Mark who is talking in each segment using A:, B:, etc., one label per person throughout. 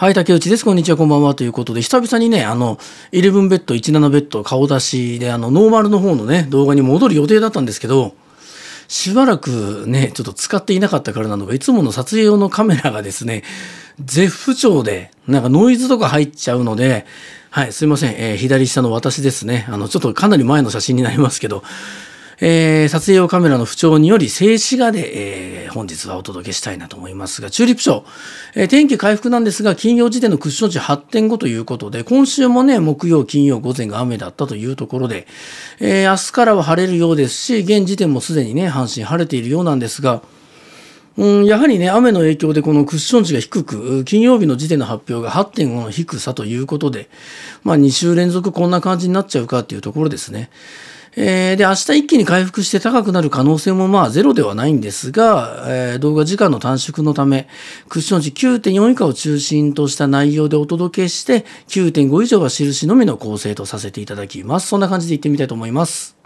A: はい、竹内です。こんにちは、こんばんは。ということで、久々にね、あの、11ベッド、17ベッド、顔出しで、あの、ノーマルの方のね、動画に戻る予定だったんですけど、しばらくね、ちょっと使っていなかったからなのか、いつもの撮影用のカメラがですね、絶不調で、なんかノイズとか入っちゃうので、はい、すいません。えー、左下の私ですね。あの、ちょっとかなり前の写真になりますけど、えー、撮影用カメラの不調により静止画で、えー、本日はお届けしたいなと思いますが、チューリップ賞、えー、天気回復なんですが、金曜時点のクッション値8.5ということで、今週もね、木曜、金曜午前が雨だったというところで、えー、明日からは晴れるようですし、現時点もすでにね、阪神晴れているようなんですが、うん、やはりね、雨の影響でこのクッション値が低く、金曜日の時点の発表が8.5の低さということで、まあ2週連続こんな感じになっちゃうかっていうところですね。えー、で、明日一気に回復して高くなる可能性もまあゼロではないんですが、えー、動画時間の短縮のため、クッション値9.4以下を中心とした内容でお届けして、9.5以上は印のみの構成とさせていただきます。そんな感じで行ってみたいと思います。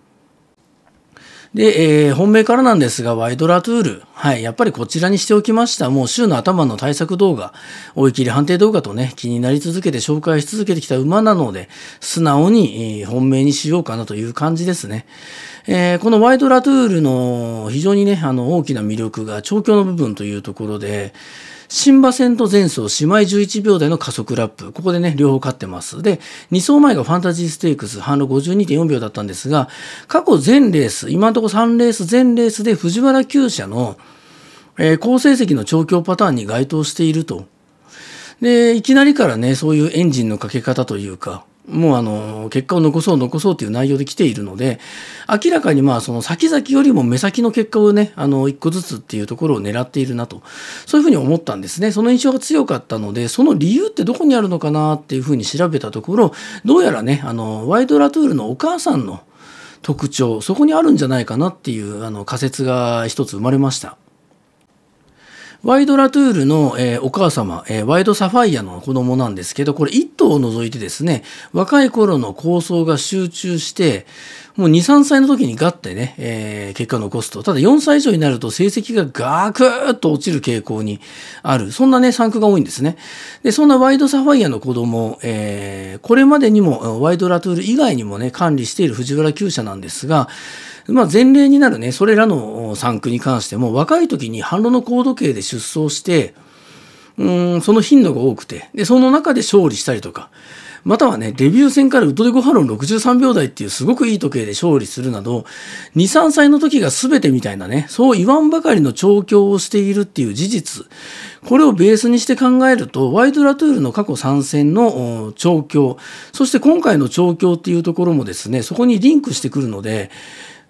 A: で、えー、本命からなんですが、ワイドラトゥール。はい。やっぱりこちらにしておきました。もう週の頭の対策動画、追い切り判定動画とね、気になり続けて紹介し続けてきた馬なので、素直に、えー、本命にしようかなという感じですね。えー、このワイドラトゥールの非常にね、あの、大きな魅力が調教の部分というところで、新馬戦と前走姉妹11秒台の加速ラップ。ここでね、両方勝ってます。で、2走前がファンタジーステークス、反路52.4秒だったんですが、過去全レース、今のところ3レース全レースで藤原厩舎の、えー、好成績の調教パターンに該当していると。で、いきなりからね、そういうエンジンのかけ方というか、もうあの結果を残そう残そうという内容で来ているので明らかにまあその先々よりも目先の結果をねあの一個ずつっていうところを狙っているなとそういうふうに思ったんですねその印象が強かったのでその理由ってどこにあるのかなっていうふうに調べたところどうやらねあのワイドラトゥールのお母さんの特徴そこにあるんじゃないかなっていうあの仮説が一つ生まれました。ワイドラトゥールの、えー、お母様、えー、ワイドサファイアの子供なんですけど、これ1頭を除いてですね、若い頃の構想が集中して、もう2、3歳の時にガッてね、えー、結果を残すと。ただ4歳以上になると成績がガクッと落ちる傾向にある。そんなね、産区が多いんですね。で、そんなワイドサファイアの子供、えー、これまでにもワイドラトゥール以外にもね、管理している藤原厩舎なんですが、まあ、前例になるね、それらの産区に関しても、若い時に反論の高度計で出走して、うん、その頻度が多くて、で、その中で勝利したりとか、またはね、デビュー戦からウトデコハロン63秒台っていうすごくいい時計で勝利するなど、2、3歳の時が全てみたいなね、そう言わんばかりの調教をしているっていう事実、これをベースにして考えると、ワイドラトゥールの過去参戦の調教、そして今回の調教っていうところもですね、そこにリンクしてくるので、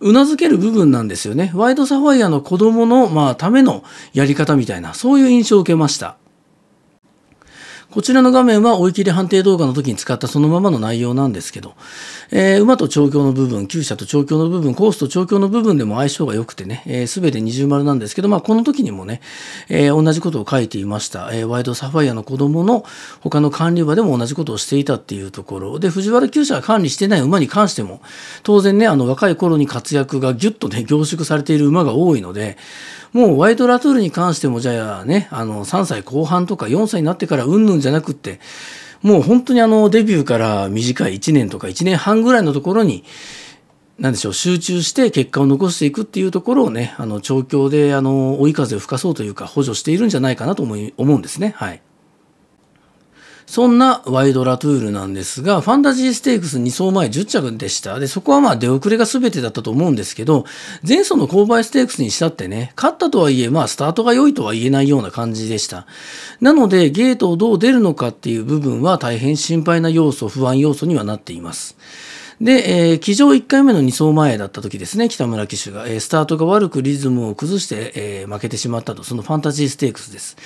A: 頷ける部分なんですよね。ワイドサファイアの子供の、まあ、ためのやり方みたいな、そういう印象を受けました。こちらの画面は追い切り判定動画の時に使ったそのままの内容なんですけど、えー、馬と調教の部分、厩舎と調教の部分、コースと調教の部分でも相性が良くてね、す、えー、べ、て二重丸なんですけど、まあ、この時にもね、えー、同じことを書いていました、えー、ワイドサファイアの子供の他の管理馬でも同じことをしていたっていうところで、藤原厩舎が管理してない馬に関しても、当然ね、あの若い頃に活躍がギュッとね、凝縮されている馬が多いので、もうワイドラトゥールに関しても、じゃあね、あの、3歳後半とか4歳になってからうんぬんじゃなくって、もう本当にあの、デビューから短い1年とか1年半ぐらいのところに、なんでしょう、集中して結果を残していくっていうところをね、あの、調教で、あの、追い風を吹かそうというか、補助しているんじゃないかなと思い、思うんですね。はい。そんなワイドラトゥールなんですが、ファンタジーステークス2走前10着でした。で、そこはまあ出遅れが全てだったと思うんですけど、前走の勾配ステークスにしたってね、勝ったとはいえ、まあスタートが良いとは言えないような感じでした。なので、ゲートをどう出るのかっていう部分は大変心配な要素、不安要素にはなっています。で、えー、騎乗1回目の2走前だった時ですね、北村騎手が、えー、スタートが悪くリズムを崩して、えー、負けてしまったと、そのファンタジーステークスです。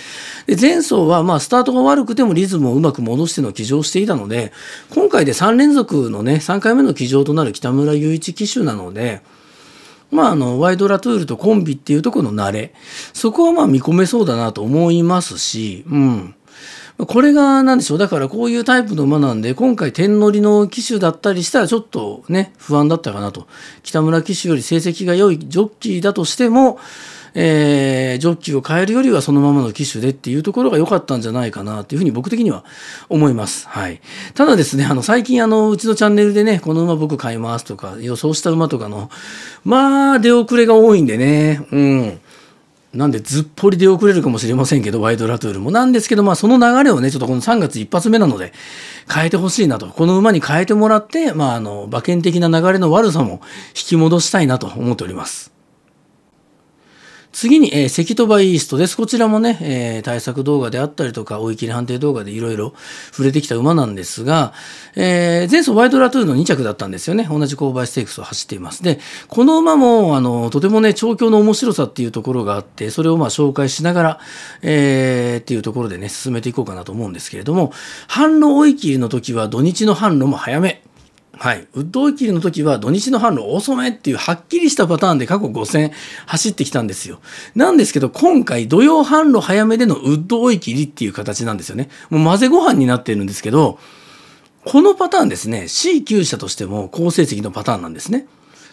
A: で、前走は、まあ、スタートが悪くてもリズムをうまく戻しての騎乗していたので、今回で3連続のね、3回目の騎乗となる北村雄一騎手なので、まあ、あの、ワイドラトゥールとコンビっていうところの慣れ、そこはまあ見込めそうだなと思いますし、うん。これが何でしょうだからこういうタイプの馬なんで今回天乗りの騎手だったりしたらちょっとね不安だったかなと北村騎手より成績が良いジョッキーだとしても、えー、ジョッキーを変えるよりはそのままの騎手でっていうところが良かったんじゃないかなというふうに僕的には思います。はい、ただですねあの最近あのうちのチャンネルでねこの馬僕買いますとか予想した馬とかのまあ出遅れが多いんでねうん。なんでずっぽり出遅れるかもしれませんけど、ワイドラトゥールも。なんですけど、まあその流れをね、ちょっとこの3月一発目なので、変えてほしいなと。この馬に変えてもらって、まああの、馬券的な流れの悪さも引き戻したいなと思っております。次に、えー、関戸場イーストです。こちらもね、えー、対策動画であったりとか、追い切り判定動画でいろいろ触れてきた馬なんですが、えー、前走ワイドラトゥーの2着だったんですよね。同じ勾配ステークスを走っています。で、この馬も、あの、とてもね、調教の面白さっていうところがあって、それをまあ紹介しながら、えー、っていうところでね、進めていこうかなと思うんですけれども、反路追い切りの時は土日の反路も早め。はい、ウッド追い切りの時は土日の販路遅めっていうはっきりしたパターンで過去5戦走ってきたんですよ。なんですけど今回土曜販路早めでのウッド追い切りっていう形なんですよね。もう混ぜご飯になってるんですけどこのパターンですね C 級者としても好成績のパターンなんですね。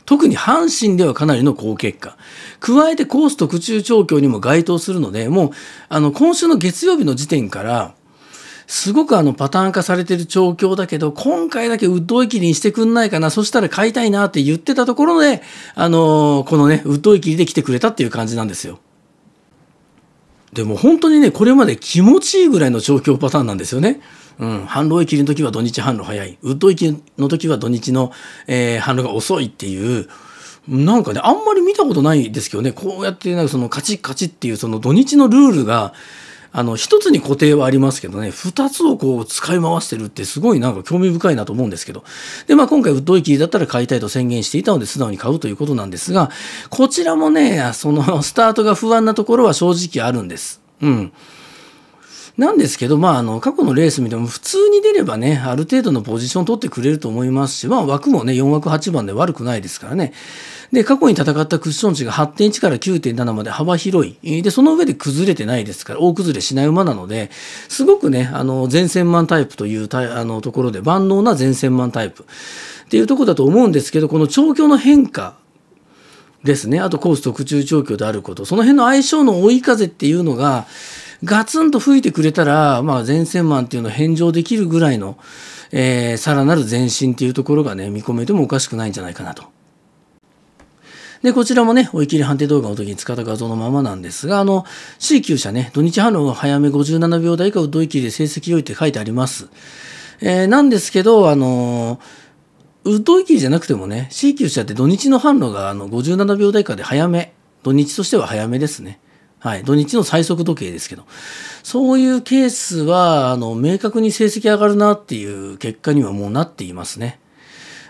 A: 特に阪神ではかなりの好結果。加えてコース特注調教にも該当するので、もう、あの、今週の月曜日の時点から、すごくあのパターン化されてる状況だけど、今回だけウッドリにしてくんないかな、そしたら買いたいなって言ってたところで、あのー、このね、ウッドリで来てくれたっていう感じなんですよ。でも本当にね、これまで気持ちいいぐらいの状況パターンなんですよね。うん、販路駅の時は土日販路早い。ウッド駅の時は土日の、えー、販路が遅いっていう、なんかね、あんまり見たことないですけどね、こうやってなんかそのカチッカチッっていうその土日のルールが、あの一つに固定はありますけどね2つをこう使い回してるってすごいなんか興味深いなと思うんですけどで、まあ、今回ウッドウィキだったら買いたいと宣言していたので素直に買うということなんですがこちらもねそのスタートが不安なところは正直あるんです。うんなんですけど、まあ、あの過去のレース見ても普通に出ればねある程度のポジション取ってくれると思いますし、まあ、枠もね4枠8番で悪くないですからねで過去に戦ったクッション値が8.1から9.7まで幅広いでその上で崩れてないですから大崩れしない馬なのですごくねあの前線マンタイプというあのところで万能な前線マンタイプっていうところだと思うんですけどこの調教の変化ですねあとコース特注調教であることその辺の相性の追い風っていうのがガツンと吹いてくれたら、まあ、前線マンっていうのを返上できるぐらいの、えー、さらなる前進っていうところがね、見込めてもおかしくないんじゃないかなと。で、こちらもね、追い切り判定動画の時に使った画像のままなんですが、あの、C 級車ね、土日応が早め57秒台以下を土い切りで成績良いって書いてあります。えー、なんですけど、あのー、ウッドイキじゃなくてもね、C 級車って土日の販路があの57秒台以下で早め、土日としては早めですね。はい、土日の最速時計ですけど、そういうケースは、あの、明確に成績上がるなっていう結果にはもうなっていますね。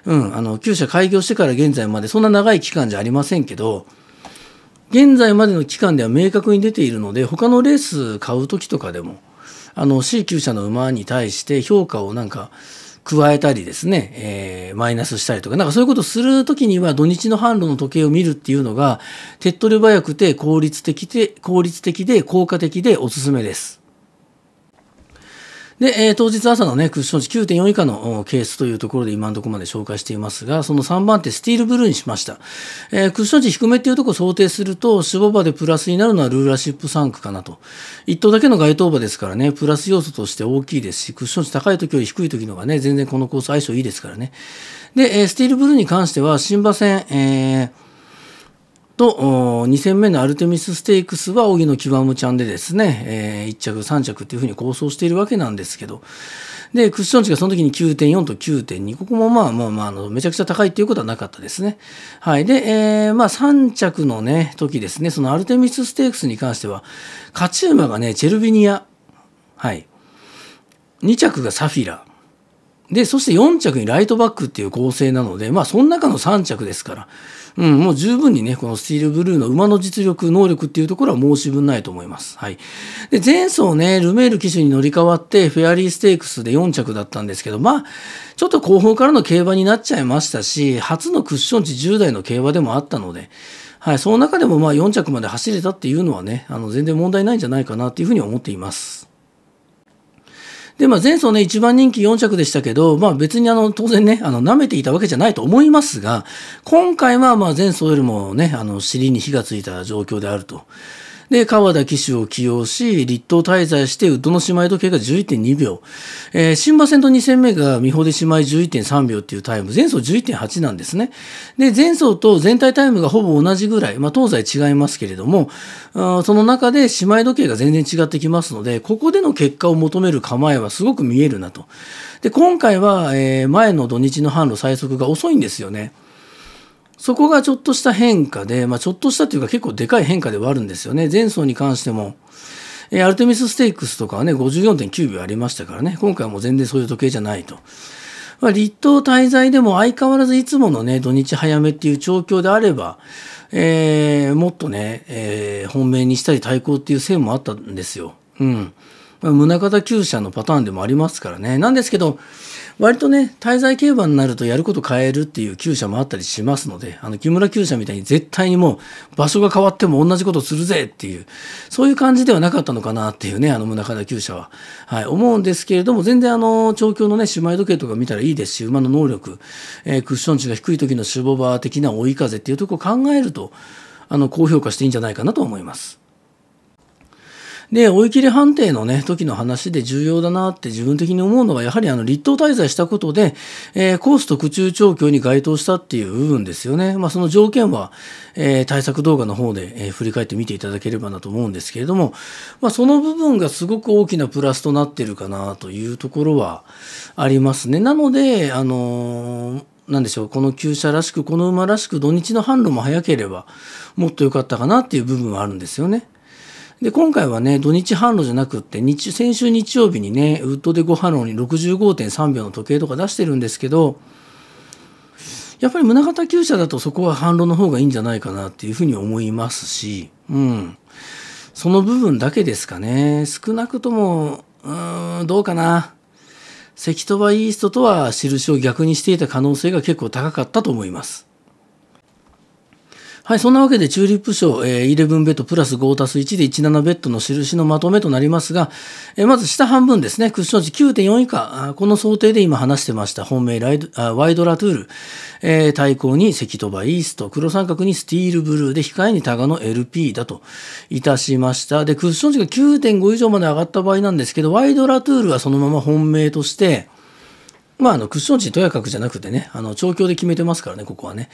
A: うん、あの、旧社開業してから現在までそんな長い期間じゃありませんけど、現在までの期間では明確に出ているので、他のレース買う時とかでも、あの、C 級社の馬に対して評価をなんか、加えたりですね、えー、マイナスしたりとか、なんかそういうことするときには土日の販路の時計を見るっていうのが、手っ取り早くて効率的で、効率的で効果的でおすすめです。で、えー、当日朝のね、クッション値9.4以下のケースというところで今のところまで紹介していますが、その3番手、スティールブルーにしました。えー、クッション値低めっていうところを想定すると、死亡場でプラスになるのはルーラシップ3区かなと。1頭だけの該当場ですからね、プラス要素として大きいですし、クッション値高い時より低い時の方がね、全然このコース相性いいですからね。で、えー、スティールブルーに関しては、新馬戦、えーと2戦目のアルテミスステークスは荻野極ちゃんでですね、えー、1着3着っていうふうに構想しているわけなんですけどでクッション値がその時に9.4と9.2ここもまあまあまああのめちゃくちゃ高いっていうことはなかったですねはいで、えー、まあ3着のね時ですねそのアルテミスステークスに関しては勝ち馬がねチェルビニアはい2着がサフィラでそして4着にライトバックっていう構成なのでまあその中の3着ですからうん、もう十分にね、このスティールブルーの馬の実力、能力っていうところは申し分ないと思います。はい。で、前走ね、ルメール騎手に乗り換わって、フェアリーステークスで4着だったんですけど、まあ、ちょっと後方からの競馬になっちゃいましたし、初のクッション値10代の競馬でもあったので、はい、その中でもまあ4着まで走れたっていうのはね、あの全然問題ないんじゃないかなっていうふうに思っています。で、まあ、前走ね、一番人気4着でしたけど、まあ、別にあの、当然ね、あの、舐めていたわけじゃないと思いますが、今回はまあ、前走よりもね、あの、尻に火がついた状況であると。で、川田騎手を起用し、立東滞在して、宇都の姉妹時計が11.2秒。えー、新馬戦と2戦目が美穂で姉妹11.3秒っていうタイム、前走11.8なんですね。で、前走と全体タイムがほぼ同じぐらい、まあ、東西違いますけれども、あその中で姉妹時計が全然違ってきますので、ここでの結果を求める構えはすごく見えるなと。で、今回は、えー、前の土日の販路最速が遅いんですよね。そこがちょっとした変化で、まあ、ちょっとしたというか結構でかい変化ではあるんですよね。前走に関しても、えー、アルテミスステークスとかはね、54.9秒ありましたからね、今回はもう全然そういう時計じゃないと。まあ、立冬滞在でも相変わらずいつものね、土日早めっていう状況であれば、えー、もっとね、えー、本命にしたり対抗っていう線もあったんですよ。うん。まあ、宗像厩舎のパターンでもありますからね。なんですけど、割とね滞在競馬になるとやること変えるっていう厩舎もあったりしますのであの木村厩舎みたいに絶対にもう場所が変わっても同じことするぜっていうそういう感じではなかったのかなっていうねあの宗像厩舎は、はい、思うんですけれども全然あの調教のね姉妹時計とか見たらいいですし馬の能力、えー、クッション値が低い時の守護馬的な追い風っていうところを考えるとあの高評価していいんじゃないかなと思います。で、追い切り判定のね、時の話で重要だなって自分的に思うのは、やはりあの、立東滞在したことで、えー、コース特注調教に該当したっていう部分ですよね。まあ、その条件は、えー、対策動画の方で、えー、振り返って見ていただければなと思うんですけれども、まあ、その部分がすごく大きなプラスとなってるかなというところはありますね。なので、あのーでしょう、この旧車らしく、この馬らしく、土日の販路も早ければ、もっと良かったかなっていう部分はあるんですよね。で、今回はね、土日販路じゃなくって、日、先週日曜日にね、ウッドでご販路に65.3秒の時計とか出してるんですけど、やっぱり胸型厩舎だとそこは販路の方がいいんじゃないかなっていうふうに思いますし、うん。その部分だけですかね。少なくとも、うーん、どうかな。関戸場イーストとは印を逆にしていた可能性が結構高かったと思います。はい、そんなわけでチューリップ賞、えー、11ベッドプラス5たす1で17ベッドの印のまとめとなりますが、えー、まず下半分ですね、クッション値9.4以下、この想定で今話してました本命ライドあワイドラトゥール、えー、対抗に赤トバイースト、黒三角にスティールブルーで控えにタガの LP だといたしました。で、クッション値が9.5以上まで上がった場合なんですけど、ワイドラトゥールはそのまま本命として、まあ、あの、クッション値とやかくじゃなくてね、あの、調教で決めてますからね、ここはね。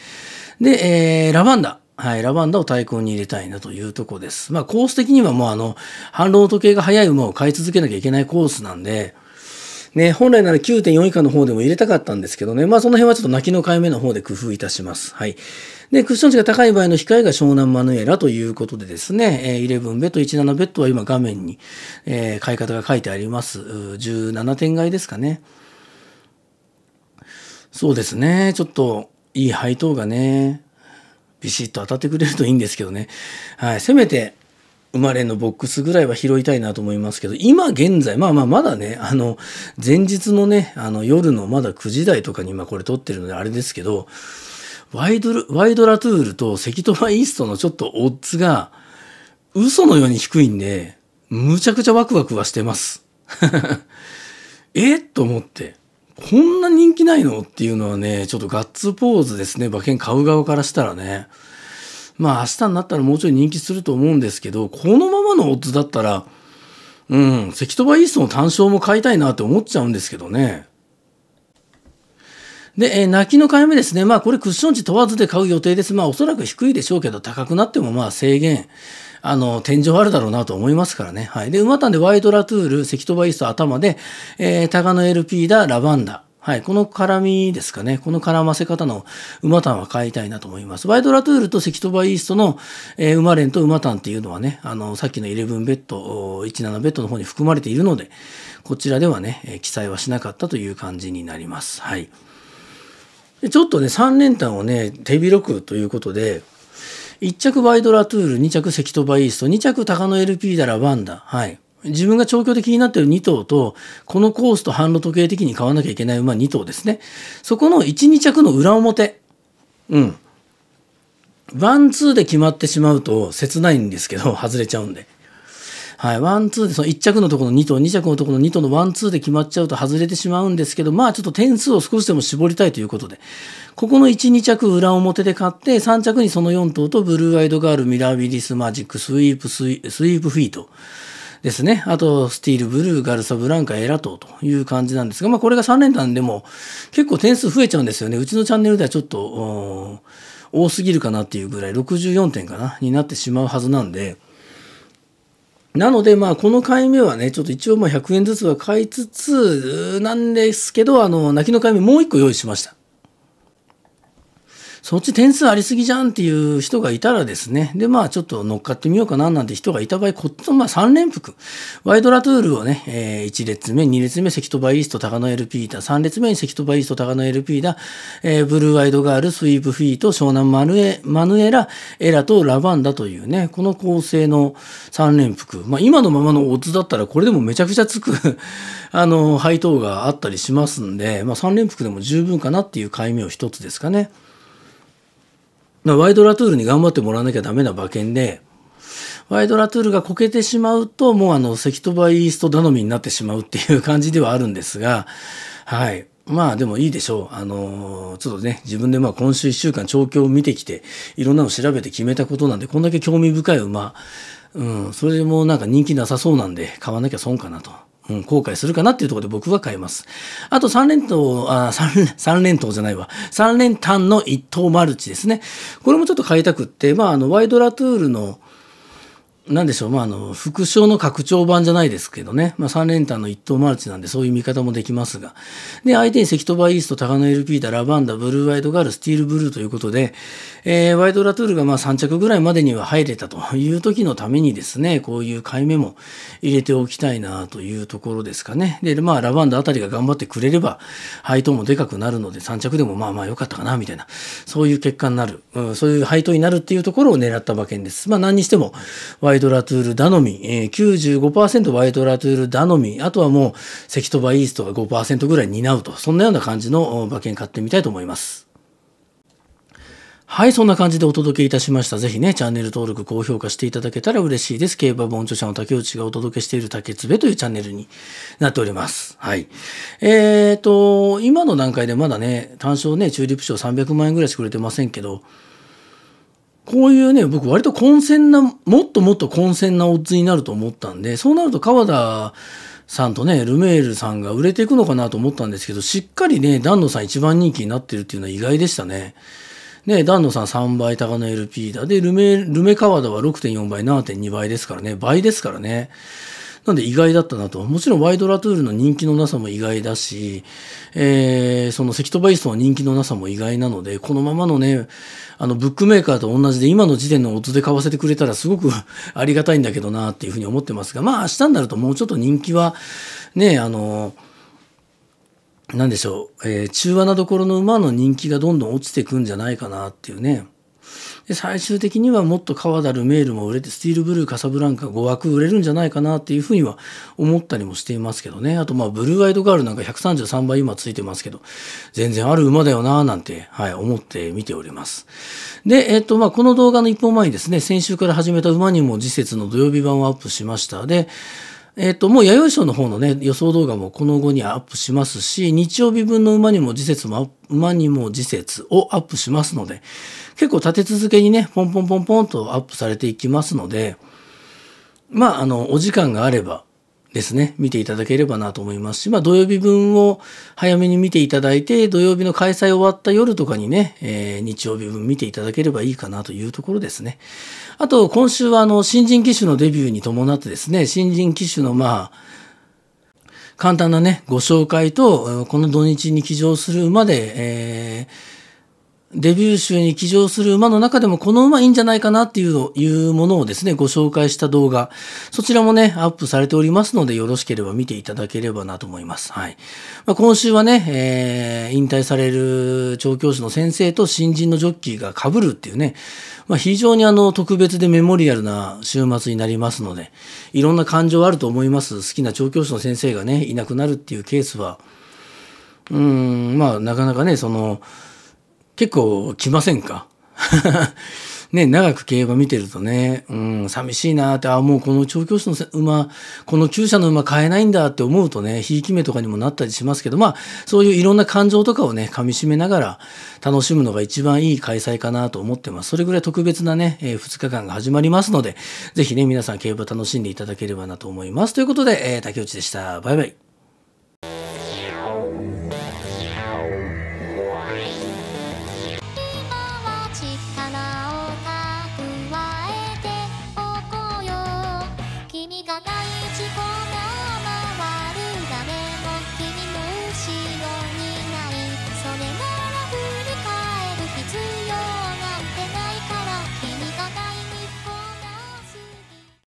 A: で、えー、ラバンダ。はい、ラバンダを対抗に入れたいなというとこです。まあ、コース的にはもうあの、反論時計が速い馬を買い続けなきゃいけないコースなんで、ね、本来なら9.4以下の方でも入れたかったんですけどね、まあその辺はちょっと泣きの回目の方で工夫いたします。はい。で、クッション値が高い場合の控えが湘南マヌエラということでですね、えー、11ベッド、17ベッドは今画面に、えー、買い方が書いてあります。17点買いですかね。そうですね、ちょっといい配当がね、ビシッと当たってくれるといいんですけどね。はい。せめて、生まれのボックスぐらいは拾いたいなと思いますけど、今現在、まあまあまだね、あの、前日のね、あの夜のまだ9時台とかに今これ撮ってるのであれですけど、ワイドワイドラトゥールと関マイーストのちょっとオッズが嘘のように低いんで、むちゃくちゃワクワクはしてます。えと思って。こんな人気ないのっていうのはね、ちょっとガッツポーズですね。馬券買う側からしたらね。まあ明日になったらもうちょい人気すると思うんですけど、このままのオッズだったら、うん、関戸場イーストの単勝も買いたいなって思っちゃうんですけどね。で、えー、泣きの買い目ですね。まあこれクッション値問わずで買う予定です。まあおそらく低いでしょうけど、高くなってもまあ制限あの、天井あるだろうなと思いますからね。はい。で、馬単でワイドラトゥール、関戸バイスト頭で、えー、タガノ LP だ、ラバンダ。はい。この絡みですかね。この絡ませ方の馬単は買いたいなと思います。ワイドラトゥールと関戸バイーストの、えー、馬連と馬単っていうのはね、あの、さっきの11ベッド、17ベッドの方に含まれているので、こちらではね、えー、記載はしなかったという感じになります。はい。ちょっとね、3連単をね、手広くということで、1着バイドラトゥール、2着セキトバイースト、2着高野 LP だらワンダ。はい。自分が調教で気になっている2頭と、このコースと販路時計的に買わなきゃいけない馬2頭ですね。そこの1、2着の裏表。うん。ワンツーで決まってしまうと切ないんですけど、外れちゃうんで。はい、ワンツーでその1着のところの2と2着のところの2とのワンツーで決まっちゃうと外れてしまうんですけど、まあちょっと点数を少しでも絞りたいということで、ここの1、2着裏表で買って、3着にその4頭とブルーアイドガール、ミラービリス、マジック、スイープ、スイスイープフィート。ですね。あと、スティール、ブルー、ガルサ、ブランカ、エラ等という感じなんですが、まあこれが3連単でも結構点数増えちゃうんですよね。うちのチャンネルではちょっと、多すぎるかなっていうぐらい、64点かな、になってしまうはずなんで、なので、まあ、この回目はね、ちょっと一応まあ100円ずつは買いつつ、なんですけど、あの、泣きの回目もう一個用意しました。そっち点数ありすぎじゃんっていう人がいたらですね、で、まあちょっと乗っかってみようかななんて人がいた場合、こっちのまあ3連複、ワイドラトゥールをね、えー、1列目、2列目、関戸バイイースト、高野エルピータ、3列目に関戸バイースト、高野エルピータ、えー、ブルーワイドガール、スイープフィート、湘南マヌエマヌエラ、エラとラバンダというね、この構成の3連複、まあ今のままのオッズだったらこれでもめちゃくちゃつく あの、配当があったりしますんで、まあ3連複でも十分かなっていう解明を一つですかね。ワイドラトゥールに頑張ってもらわなきゃダメな馬券で、ワイドラトゥールがこけてしまうと、もうあの、赤戸バイースト頼みになってしまうっていう感じではあるんですが、はい。まあでもいいでしょう。あのー、ちょっとね、自分でまあ今週1週間調教を見てきて、いろんなの調べて決めたことなんで、こんだけ興味深い馬、うん、それでもなんか人気なさそうなんで、買わなきゃ損かなと。うん、後悔するかなっていうところで僕は買います。あと3連投、あ3、3連投じゃないわ。3連単の1等マルチですね。これもちょっと買いたくって、まあ、あの、ワイドラトゥールの、なんでしょう、まあ、あの副賞の拡張版じゃないですけどね、まあ、3連単の一等マルチなんでそういう見方もできますがで相手に関東バイイースト高野エルピータラバンダブルーワイドガールスティールブルーということで、えー、ワイドラトゥールがまあ3着ぐらいまでには入れたという時のためにですねこういう買い目も入れておきたいなというところですかねで、まあ、ラバンダあたりが頑張ってくれれば配当もでかくなるので3着でもまあまあ良かったかなみたいなそういう結果になる、うん、そういう配当になるっていうところを狙った馬券です。まあ、何にしてもワワイドラトゥール頼み、えー、95%ワイドラトゥール頼み、あとはもう、セキトバイーストが5%ぐらい担うと、そんなような感じの馬券買ってみたいと思います。はい、そんな感じでお届けいたしました。ぜひね、チャンネル登録、高評価していただけたら嬉しいです。競馬本著者の竹内がお届けしている竹つべというチャンネルになっております。はい。えーと、今の段階でまだね、単勝ね、チューリップ賞300万円ぐらいしてくれてませんけど、こういうね、僕割と混戦な、もっともっと混戦なオッズになると思ったんで、そうなると川田さんとね、ルメールさんが売れていくのかなと思ったんですけど、しっかりね、ダンノさん一番人気になってるっていうのは意外でしたね。ね、ダンノさん3倍、高の LP だ。で、ルメ、ルメ川田は6.4倍、7.2倍ですからね、倍ですからね。なんで意外だったなと。もちろんワイドラトゥールの人気のなさも意外だし、えー、そのセキトバイストの人気のなさも意外なので、このままのね、あの、ブックメーカーと同じで今の時点の音で買わせてくれたらすごく ありがたいんだけどなっていうふうに思ってますが、まあ明日になるともうちょっと人気は、ね、あの、なんでしょう、えー、中和なところの馬の人気がどんどん落ちていくんじゃないかなっていうね。で最終的にはもっと川だるメールも売れてスティールブルーカサブランカ5枠売れるんじゃないかなっていうふうには思ったりもしていますけどねあとまあブルーアイドガールなんか133倍今ついてますけど全然ある馬だよななんて、はい、思って見ておりますで、えっとまあ、この動画の一本前にですね先週から始めた馬にも次節の土曜日版をアップしましたでえっ、ー、と、もう弥生賞の方のね、予想動画もこの後にアップしますし、日曜日分の馬にも時節も、馬にも時節をアップしますので、結構立て続けにね、ポンポンポンポンとアップされていきますので、まあ、あの、お時間があれば、ですね、見ていただければなと思いますし、まあ、土曜日分を早めに見ていただいて、土曜日の開催終わった夜とかにね、えー、日曜日分見ていただければいいかなというところですね。あと、今週はあの、新人機種のデビューに伴ってですね、新人機種のまあ、簡単なね、ご紹介と、この土日に起乗するまで、えーデビュー集に騎乗する馬の中でもこの馬いいんじゃないかなっていういうものをですね、ご紹介した動画、そちらもね、アップされておりますので、よろしければ見ていただければなと思います。はい。まあ、今週はね、えー、引退される調教師の先生と新人のジョッキーが被るっていうね、まあ、非常にあの、特別でメモリアルな週末になりますので、いろんな感情あると思います。好きな調教師の先生がね、いなくなるっていうケースは、うん、まあ、なかなかね、その、結構来ませんか ね、長く競馬見てるとね、うん、寂しいなって、あ、もうこの調教師の馬、この厩舎の馬買えないんだって思うとね、ひいき目とかにもなったりしますけど、まあ、そういういろんな感情とかをね、噛み締めながら楽しむのが一番いい開催かなと思ってます。それぐらい特別なね、えー、2日間が始まりますので、ぜひね、皆さん競馬楽しんでいただければなと思います。ということで、えー、竹内でした。バイバイ。